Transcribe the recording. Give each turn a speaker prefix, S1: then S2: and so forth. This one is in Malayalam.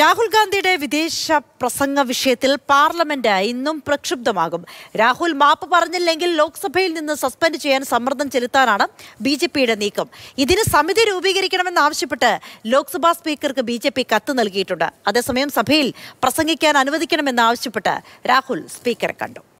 S1: രാഹുൽ ഗാന്ധിയുടെ വിദേശ പ്രസംഗ വിഷയത്തിൽ പാർലമെന്റ് ഇന്നും പ്രക്ഷുബ്ധമാകും രാഹുൽ മാപ്പ് പറഞ്ഞില്ലെങ്കിൽ ലോക്സഭയിൽ നിന്ന് സസ്പെൻഡ് ചെയ്യാൻ സമ്മർദ്ദം ചെലുത്താനാണ് ബി നീക്കം ഇതിന് സമിതി രൂപീകരിക്കണമെന്നാവശ്യപ്പെട്ട് ലോക്സഭാ സ്പീക്കർക്ക് ബി കത്ത് നൽകിയിട്ടുണ്ട് അതേസമയം സഭയിൽ പ്രസംഗിക്കാൻ അനുവദിക്കണമെന്നാവശ്യപ്പെട്ട് രാഹുൽ സ്പീക്കറെ കണ്ടു